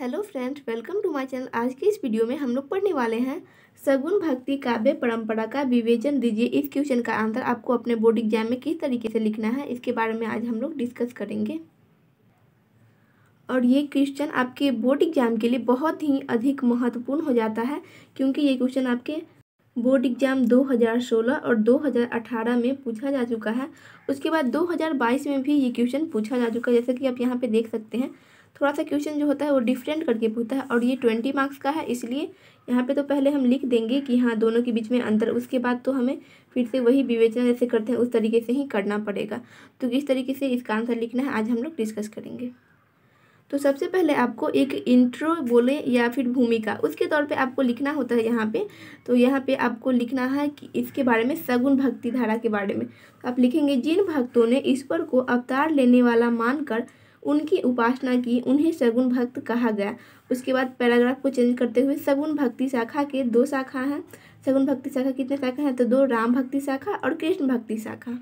hello friends welcome to my channel आज की इस वीडियो में हम लोग पढ़ने वाले हैं सगुन भक्ति काव्य परंपरा का विवेचन दीजिए इस क्वेश्चन का आंसर आपको अपने बोर्ड एग्जाम में किस तरीके से लिखना है इसके बारे में आज हम लोग डिस्कस करेंगे और ये क्वेश्चन आपके बोर्ड एग्जाम के लिए बहुत ही अधिक महत्वपूर्ण हो जाता है क्योंकि ये क्वेश्चन आपके बोर्ड एग्जाम 2016 और 2018 में पूछा जा चुका है उसके बाद 2022 में भी ये क्वेश्चन पूछा जा चुका है जैसा कि आप यहाँ पे देख सकते हैं थोड़ा सा क्वेश्चन जो होता है वो डिफरेंट करके पूछता है और ये ट्वेंटी मार्क्स का है इसलिए यहाँ पे तो पहले हम लिख देंगे कि हाँ दोनों के बीच में अंतर उसके बाद तो हमें फिर से वही विवेचना जैसे करते हैं उस तरीके से ही करना पड़ेगा तो किस तरीके से इसका आंसर लिखना है आज हम लोग डिस्कस करेंगे तो सबसे पहले आपको एक इंट्रो बोले या फिर भूमिका उसके तौर पे आपको लिखना होता है यहाँ पे तो यहाँ पे आपको लिखना है कि इसके बारे में सगुण भक्ति धारा के बारे में तो आप लिखेंगे जिन भक्तों ने ईश्वर को अवतार लेने वाला मानकर उनकी उपासना की उन्हें सगुण भक्त कहा गया उसके बाद पैराग्राफ को चेंज करते हुए सगुण भक्ति शाखा के दो शाखा हैं सगुण भक्ति शाखा कितने शाखा हैं तो दो राम भक्ति शाखा और कृष्ण भक्ति शाखा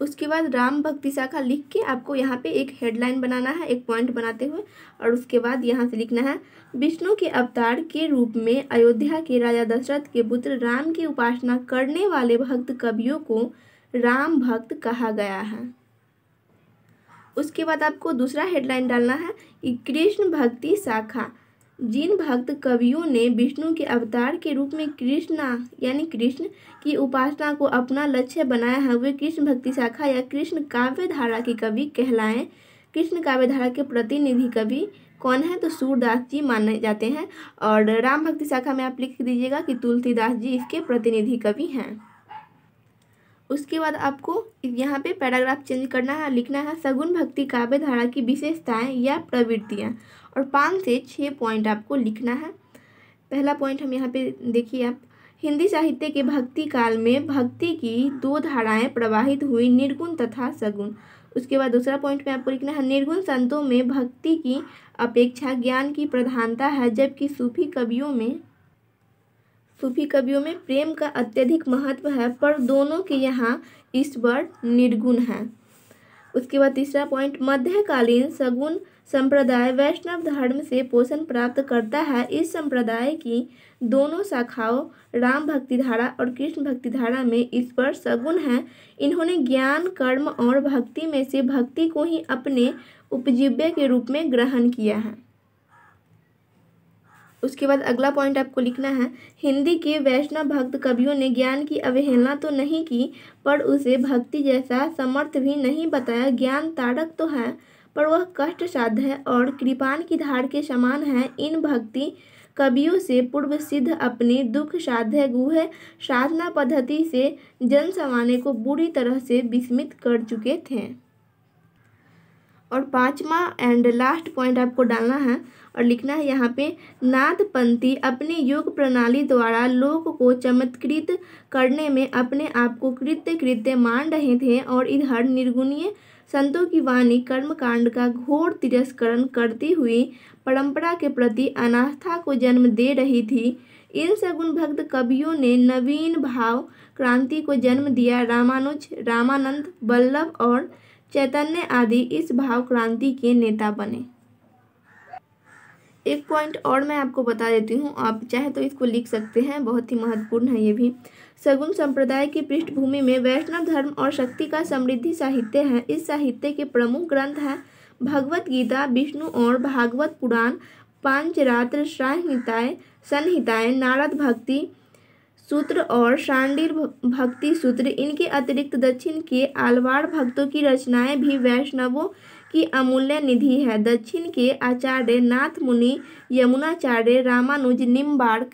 उसके बाद राम भक्ति शाखा लिख के आपको यहाँ पे एक हेडलाइन बनाना है एक पॉइंट बनाते हुए और उसके बाद यहाँ से लिखना है विष्णु के अवतार के रूप में अयोध्या के राजा दशरथ के पुत्र राम की उपासना करने वाले भक्त कवियों को राम भक्त कहा गया है उसके बाद आपको दूसरा हेडलाइन डालना है कि कृष्ण भक्ति शाखा जिन भक्त कवियों ने विष्णु के अवतार के रूप में कृष्णा यानी कृष्ण की उपासना को अपना लक्ष्य बनाया है वे कृष्ण भक्ति शाखा या कृष्ण काव्य धारा के कवि कहलाएं कृष्ण काव्य धारा के प्रतिनिधि कवि कौन है तो सूरदास जी माने जाते हैं और राम भक्ति शाखा में आप लिख दीजिएगा कि तुलसीदास जी इसके प्रतिनिधि कवि हैं उसके बाद आपको यहाँ पे पैराग्राफ चेंज करना है लिखना है सगुन भक्ति काव्य धारा की विशेषताएं या प्रवृत्तियाँ और पाँच से छः पॉइंट आपको लिखना है पहला पॉइंट हम यहाँ पे देखिए आप हिंदी साहित्य के भक्ति काल में भक्ति की दो धाराएं प्रवाहित हुई निर्गुण तथा सगुण उसके बाद दूसरा पॉइंट में आपको लिखना है निर्गुण संतों में भक्ति की अपेक्षा ज्ञान की प्रधानता है जबकि सूफी कवियों में सूफी कवियों में प्रेम का अत्यधिक महत्व है पर दोनों के यहाँ ईश्वर निर्गुण है उसके बाद तीसरा पॉइंट मध्यकालीन सगुण संप्रदाय वैष्णव धर्म से पोषण प्राप्त करता है इस संप्रदाय की दोनों शाखाओं राम भक्ति धारा और कृष्ण भक्ति धारा में ईश्वर सगुण है इन्होंने ज्ञान कर्म और भक्ति में से भक्ति को ही अपने उपजीव्य के रूप में ग्रहण किया है उसके बाद अगला पॉइंट आपको लिखना है हिंदी के वैष्णव भक्त कवियों ने ज्ञान की अवहेलना तो नहीं की पर उसे भक्ति जैसा समर्थ भी नहीं बताया ज्ञान तारक तो है पर वह कष्ट साध है और कृपाण की धार के समान है इन भक्ति कवियों से पूर्व सिद्ध अपनी दुख साध्य गुह साधना पद्धति से जन सामान्य को बुरी तरह से विस्मित कर चुके थे और पांचवा एंड लास्ट पॉइंट आपको डालना है और लिखना है यहाँ पे नाथपंथी अपने योग प्रणाली द्वारा लोक को चमत्कृत करने में अपने आप को कृत्य कृत्य मान रहे थे और इधर निर्गुणीय संतों की वाणी कर्मकांड का घोर तिरस्करण करती हुई परंपरा के प्रति अनास्था को जन्म दे रही थी इन सगुण भक्त कवियों ने नवीन भाव क्रांति को जन्म दिया रामानुज रामानंद बल्लभ और चैतन्य आदि इस भाव क्रांति के नेता बने एक पॉइंट और मैं आपको बता देती हूँ आप चाहे तो इसको लिख सकते हैं बहुत ही महत्वपूर्ण है ये भी सगुन संप्रदाय की पृष्ठभूमि में वैष्णव धर्म और शक्ति का समृद्धि साहित्य है इस साहित्य के प्रमुख ग्रंथ हैं भगवत गीता विष्णु और भागवत पुराण पांचरात्र श्राय संहिताएं नारद भक्ति सूत्र और शांडिल भक्ति सूत्र इनके अतिरिक्त दक्षिण के आलवाड़ भक्तों की रचनाएं भी वैष्णवों की अमूल्य निधि है दक्षिण के आचार्य नाथ मुनि यमुनाचार्य रामानुज निम्बार्क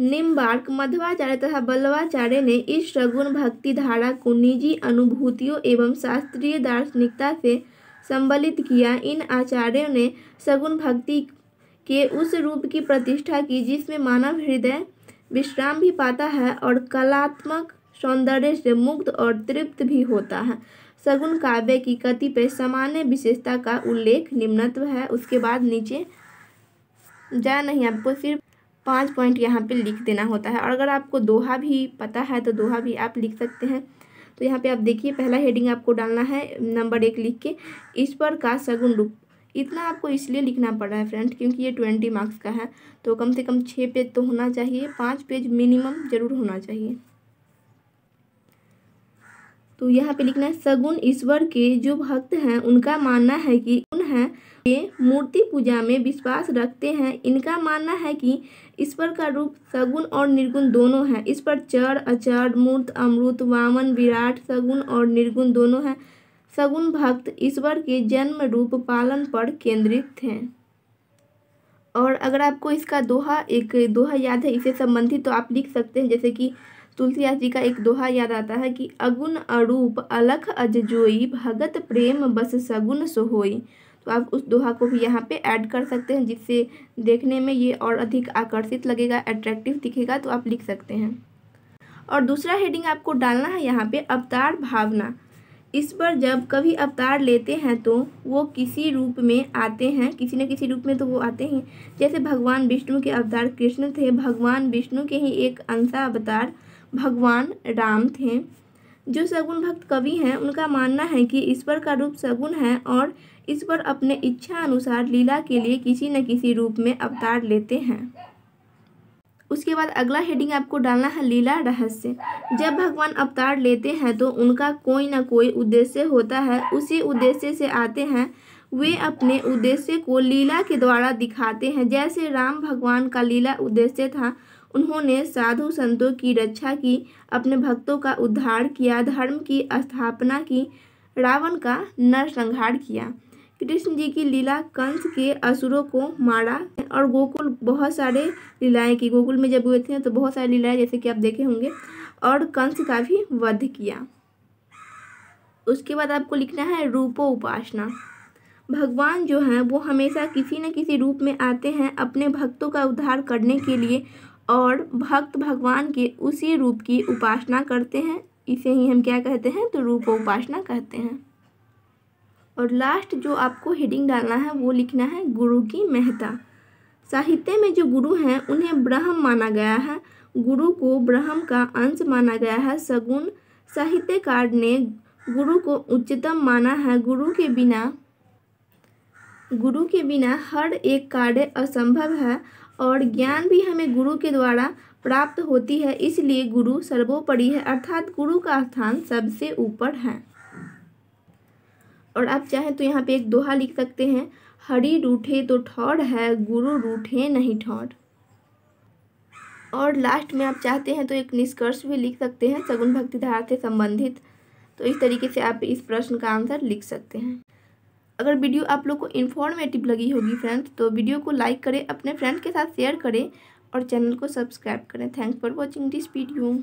निम्बार्क मध्वाचार्य तथा बल्लवाचार्य ने इस सगुण भक्ति धारा को निजी अनुभूतियों एवं शास्त्रीय दार्शनिकता से संबलित किया इन आचार्यों ने सगुण भक्ति के उस रूप की प्रतिष्ठा की जिसमें मानव हृदय विश्राम भी पाता है और कलात्मक सौंदर्य से मुक्त और तृप्त भी होता है सगुन काव्य की कतिपय सामान्य विशेषता का उल्लेख निम्नत्व है उसके बाद नीचे जा नहीं आपको सिर्फ पाँच पॉइंट यहाँ पे लिख देना होता है और अगर आपको दोहा भी पता है तो दोहा भी आप लिख सकते हैं तो यहाँ पे आप देखिए पहला हेडिंग आपको डालना है नंबर एक लिख के ईश्वर का सगुण रूप इतना आपको इसलिए लिखना पड़ रहा है फ्रेंड क्योंकि ये ट्वेंटी मार्क्स का है तो कम से कम छः पेज तो होना चाहिए पाँच पेज मिनिमम ज़रूर होना चाहिए तो यहाँ पे लिखना है सगुन ईश्वर के जो भक्त हैं उनका मानना है कि उन हैं ये मूर्ति पूजा में विश्वास रखते हैं इनका मानना है कि ईश्वर का रूप सगुन और निर्गुण दोनों है इस पर चर अचर मूर्त अमृत वामन विराट सगुन और निर्गुण दोनों है सगुण भक्त ईश्वर के जन्म रूप पालन पर केंद्रित थे और अगर आपको इसका दोहा एक दोहा याद है इसे संबंधित तो आप लिख सकते हैं जैसे कि तुलसीदास जी का एक दोहा याद आता है कि अगुण अरूप अलख अजोई भगत प्रेम बस सगुण सोहोई तो आप उस दोहा को भी यहाँ पे ऐड कर सकते हैं जिससे देखने में ये और अधिक आकर्षित लगेगा अट्रैक्टिव दिखेगा तो आप लिख सकते हैं और दूसरा हेडिंग आपको डालना है यहाँ पे अवतार भावना इस पर जब कभी अवतार लेते हैं तो वो किसी रूप में आते हैं किसी न किसी रूप में तो वो आते ही जैसे भगवान विष्णु के अवतार कृष्ण थे भगवान विष्णु के ही एक अंशा अवतार भगवान राम थे जो सगुण भक्त कवि हैं उनका मानना है कि ईश्वर का रूप सगुण है और ईश्वर अपने इच्छा अनुसार लीला के लिए किसी न किसी रूप में अवतार लेते हैं उसके बाद अगला हेडिंग आपको डालना है लीला रहस्य जब भगवान अवतार लेते हैं तो उनका कोई ना कोई उद्देश्य होता है उसी उद्देश्य से आते हैं वे अपने उद्देश्य को लीला के द्वारा दिखाते हैं जैसे राम भगवान का लीला उद्देश्य था उन्होंने साधु संतों की रक्षा की अपने भक्तों का उद्धार किया धर्म की स्थापना की रावण का नरसंहार किया कृष्ण जी की लीला कंस के असुरों को मारा और गोकुल बहुत सारे लीलाएं की गोकुल में जब गए थे तो बहुत सारी लीलाएं जैसे कि आप देखे होंगे और कंस का भी वध किया उसके बाद आपको लिखना है रूपो उपासना भगवान जो हैं वो हमेशा किसी न किसी रूप में आते हैं अपने भक्तों का उद्धार करने के लिए और भक्त भगवान के उसी रूप की उपासना करते हैं इसे ही हम क्या कहते हैं तो रूप उपासना कहते हैं और लास्ट जो आपको हेडिंग डालना है वो लिखना है गुरु की मेहता साहित्य में जो गुरु हैं उन्हें ब्रह्म माना गया है गुरु को ब्रह्म का अंश माना गया है सगुण साहित्यकार ने गुरु को उच्चतम माना है गुरु के बिना गुरु के बिना हर एक कार्य असंभव है और ज्ञान भी हमें गुरु के द्वारा प्राप्त होती है इसलिए गुरु सर्वोपरि है अर्थात गुरु का स्थान सबसे ऊपर है और आप चाहें तो यहाँ पे एक दोहा लिख सकते हैं हरी रूठे तो ठौर है गुरु रूठे नहीं ठौर और लास्ट में आप चाहते हैं तो एक निष्कर्ष भी लिख सकते हैं सगुन भक्ति धारा से संबंधित तो इस तरीके से आप इस प्रश्न का आंसर लिख सकते हैं अगर वीडियो आप लोग को इन्फॉर्मेटिव लगी होगी फ्रेंड्स तो वीडियो को लाइक करें अपने फ्रेंड के साथ शेयर करें और चैनल को सब्सक्राइब करें thanks for watching this video